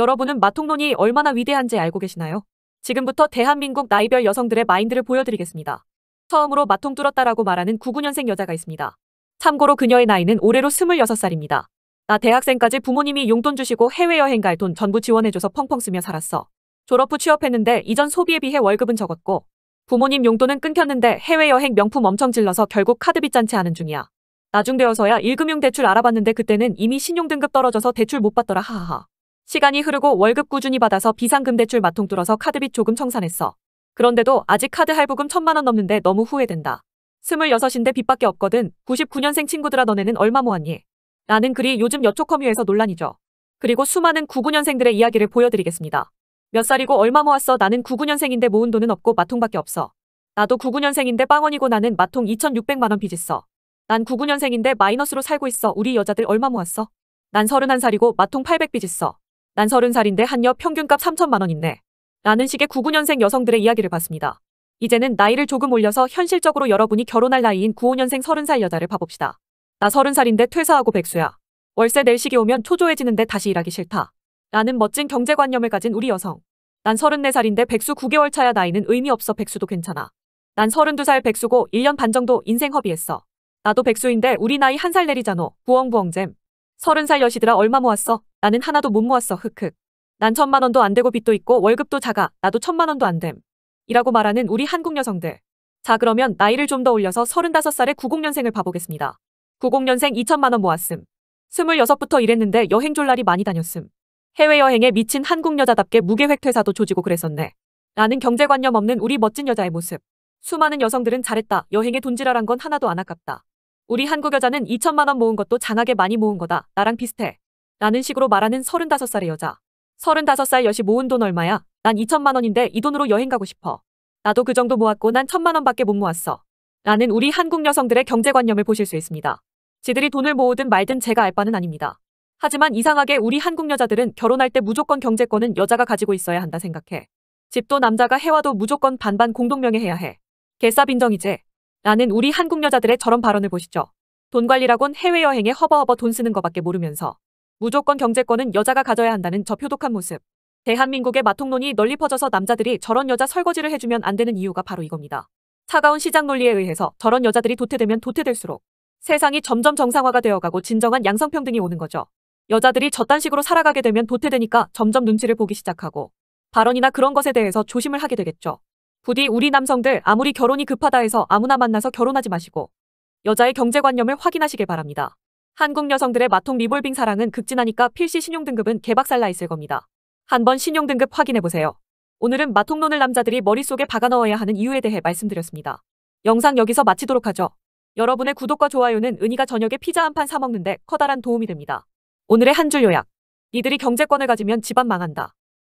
여러분은 마통론이 얼마나 위대한지 알고 계시나요? 지금부터 대한민국 나이별 여성들의 마인드를 보여드리겠습니다. 처음으로 마통 뚫었다라고 말하는 99년생 여자가 있습니다. 참고로 그녀의 나이는 올해로 26살입니다. 나 대학생까지 부모님이 용돈 주시고 해외여행 갈 돈 전부 지원해줘서 펑펑 쓰며 살았어. 졸업 후 취업했는데 이전 소비에 비해 월급은 적었고 부모님 용돈은 끊겼는데 해외여행 명품 엄청 질러서 결국 카드빚 잔치 하는 중이야. 나중 되어서야 일금융 대출 알아봤는데 그때는 이미 신용등급 떨어져서 대출 못 받더라 하하하. 시간이 흐르고 월급 꾸준히 받아서 비상금 대출 마통 뚫어서 카드빚 조금 청산했어. 그런데도 아직 카드 할부금 천만 원 넘는데 너무 후회된다. 스물여섯인데 빚밖에 없거든. 99년생 친구들아 너네는 얼마 모았니? 라는 글이 요즘 여초 커뮤에서 논란이죠. 그리고 수많은 99년생들의 이야기를 보여드리겠습니다. 몇 살이고 얼마 모았어 나는 99년생인데 모은 돈은 없고 마통밖에 없어. 나도 99년생인데 빵원이고 나는 마통 2600만원 빚 있어. 난 99년생인데 마이너스로 살고 있어 우리 여자들 얼마 모았어? 난 31살이고 마통 800빚 있어. 난 서른 살인데 한여 평균값 3천만 원 있네. 라는 식의 99년생 여성들의 이야기를 봤습니다. 이제는 나이를 조금 올려서 현실적으로 여러분이 결혼할 나이인 95년생 30살 여자를 봐봅시다. 나 30살인데 퇴사하고 백수야. 월세 낼 시기 오면 초조해지는데 다시 일하기 싫다. 라는 멋진 경제관념을 가진 우리 여성. 난 34살인데 백수 9개월 차야 나이는 의미 없어 백수도 괜찮아. 난 32살 백수고 1년 반 정도 인생 허비했어. 나도 백수인데 우리 나이 한 살 내리자노. 부엉부엉잼. 30살 여시들아 얼마 모았어? 나는 하나도 못 모았어. 흑흑. 난 천만 원도 안 되고 빚도 있고 월급도 작아. 나도 천만 원도 안 됨. 이라고 말하는 우리 한국 여성들. 자 그러면 나이를 좀 더 올려서 35살의 90년생을 봐보겠습니다. 90년생 2천만 원 모았음. 26부터 일했는데 여행 졸라리 많이 다녔음. 해외여행에 미친 한국 여자답게 무계획 퇴사도 조지고 그랬었네. 나는 경제관념 없는 우리 멋진 여자의 모습. 수많은 여성들은 잘했다. 여행에 돈지랄한 건 하나도 안 아깝다. 우리 한국 여자는 2천만 원 모은 것도 장하게 많이 모은 거다. 나랑 비슷해. 라는 식으로 말하는 35살의 여자. 35살 여시 모은 돈 얼마야? 난 2천만 원인데 이 돈으로 여행 가고 싶어. 나도 그 정도 모았고 난 천만 원밖에 못 모았어. 라는 우리 한국 여성들의 경제관념을 보실 수 있습니다. 지들이 돈을 모으든 말든 제가 알 바는 아닙니다. 하지만 이상하게 우리 한국 여자들은 결혼할 때 무조건 경제권은 여자가 가지고 있어야 한다 생각해. 집도 남자가 해와도 무조건 반반 공동명의 해야 해. 개싸빈정이제. 라는 우리 한국 여자들의 저런 발언을 보시죠. 돈 관리라곤 해외여행에 허버허버 돈 쓰는 것밖에 모르면서 무조건 경제권은 여자가 가져야 한다는 저 표독한 모습. 대한민국의 마통론이 널리 퍼져서 남자들이 저런 여자 설거지를 해주면 안 되는 이유가 바로 이겁니다. 차가운 시장 논리에 의해서 저런 여자들이 도태되면 도태될수록 세상이 점점 정상화가 되어가고 진정한 양성평등이 오는 거죠. 여자들이 저딴 식으로 살아가게 되면 도태되니까 점점 눈치를 보기 시작하고 발언이나 그런 것에 대해서 조심을 하게 되겠죠. 부디 우리 남성들 아무리 결혼이 급하다 해서 아무나 만나서 결혼하지 마시고 여자의 경제관념을 확인하시길 바랍니다. 한국 여성들의 마통 리볼빙 사랑은 극진하니까 필시 신용등급은 개박살나 있을 겁니다. 한번 신용등급 확인해보세요. 오늘은 마통론을 남자들이 머릿속에 박아 넣어야 하는 이유에 대해 말씀드렸습니다. 영상 여기서 마치도록 하죠. 여러분의 구독과 좋아요는 은희가 저녁에 피자 한 판 사 먹는데 커다란 도움이 됩니다. 오늘의 한 줄 요약. 이들이 경제권을 가지면 집안 망한다.